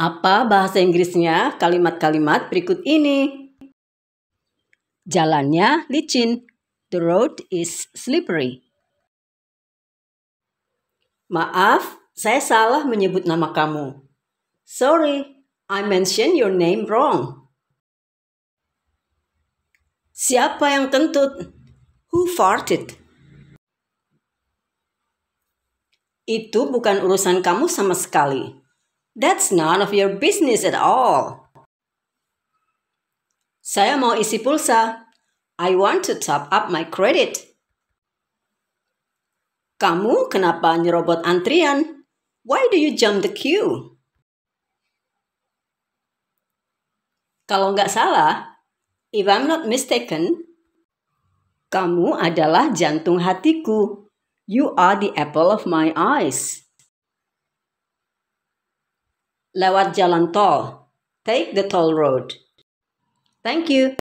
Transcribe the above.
Apa bahasa Inggrisnya kalimat-kalimat berikut ini? Jalannya licin. The road is slippery. Maaf, saya salah menyebut nama kamu. Sorry, I mentioned your name wrong. Siapa yang kentut? Who farted? Itu bukan urusan kamu sama sekali. That's none of your business at all. Saya mau isi pulsa. I want to top up my credit. Kamu kenapa nyerobot antrian? Why do you jump the queue? Kalau nggak salah, if I'm not mistaken, kamu adalah jantung hatiku. You are the apple of my eyes lewat jalan tol. Take the toll road. Thank you.